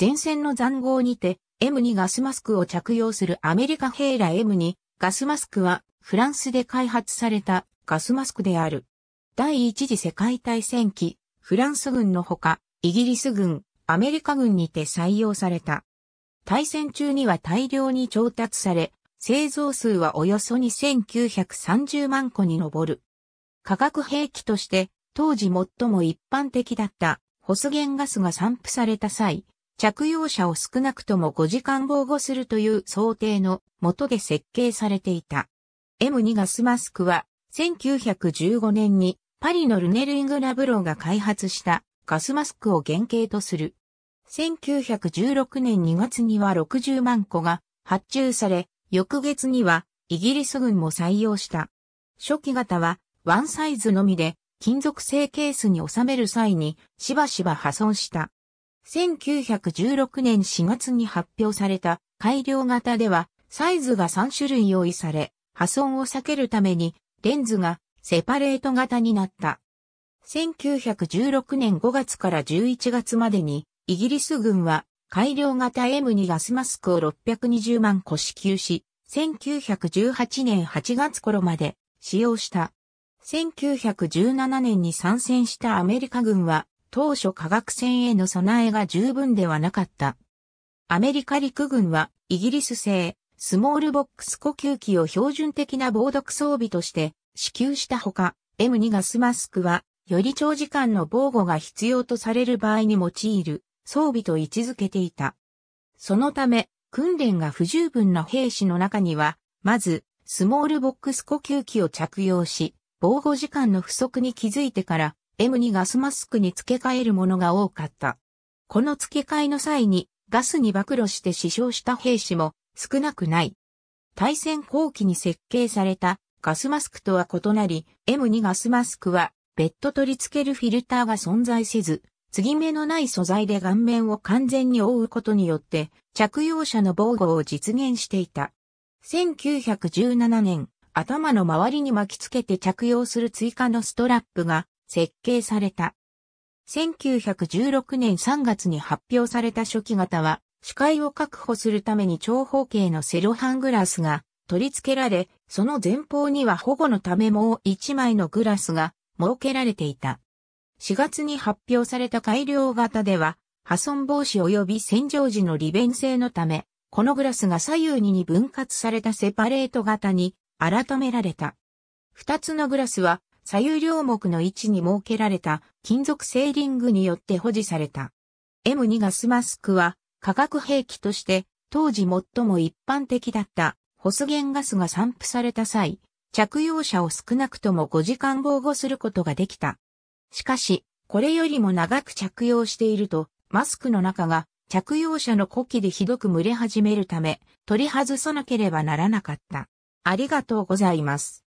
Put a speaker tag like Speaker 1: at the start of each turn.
Speaker 1: 前線の残壕にて M2 ガスマスクを着用するアメリカ兵ら M2 ガスマスクはフランスで開発されたガスマスクである。第一次世界大戦期、フランス軍のほか、イギリス軍、アメリカ軍にて採用された。対戦中には大量に調達され、製造数はおよそ2930万個に上る。化学兵器として当時最も一般的だったホスゲンガスが散布された際、着用者を少なくとも5時間防護するという想定の下で設計されていた。M2 ガスマスクは1915年にパリのルネルイングラブローが開発したガスマスクを原型とする。1916年2月には60万個が発注され、翌月にはイギリス軍も採用した。初期型はワンサイズのみで金属製ケースに収める際にしばしば破損した。1916年4月に発表された改良型ではサイズが3種類用意され、破損を避けるためにレンズがセパレート型になった。1916年5月から11月までにイギリス軍は改良型 M2 ガスマスクを620万個支給し、1918年8月頃まで使用した。1917年に参戦したアメリカ軍は当初化学戦への備えが十分ではなかった。アメリカ陸軍はイギリス製スモールボックス呼吸器を標準的な防毒装備として支給したほか、M2 ガスマスクはより長時間の防護が必要とされる場合に用いる装備と位置づけていた。そのため、訓練が不十分な兵士の中には、まず、スモールボックス呼吸器を着用し、防護時間の不足に気づいてから、M2 ガスマスクに付け替えるものが多かった。この付け替えの際にガスに暴露して死傷した兵士も少なくない。対戦後期に設計されたガスマスクとは異なり、M2 ガスマスクは別途取り付けるフィルターが存在せず、継ぎ目のない素材で顔面を完全に覆うことによって着用者の防護を実現していた。1917年、頭の周りに巻きつけて着用する追加のストラップが設計された。1916年3月に発表された初期型は、視界を確保するために長方形のセロハングラスが取り付けられ、その前方には保護のためもう1枚のグラスが設けられていた。4月に発表された改良型では、破損防止及び洗浄時の利便性のため、このグラスが左右にに分割されたセパレート型に改められた。二つのグラスは左右両目の位置に設けられた金属製リングによって保持された。M2 ガスマスクは化学兵器として当時最も一般的だったホスゲンガスが散布された際、着用者を少なくとも5時間防護することができた。しかし、これよりも長く着用していると、マスクの中が着用者の呼気でひどく蒸れ始めるため、取り外さなければならなかった。ありがとうございます。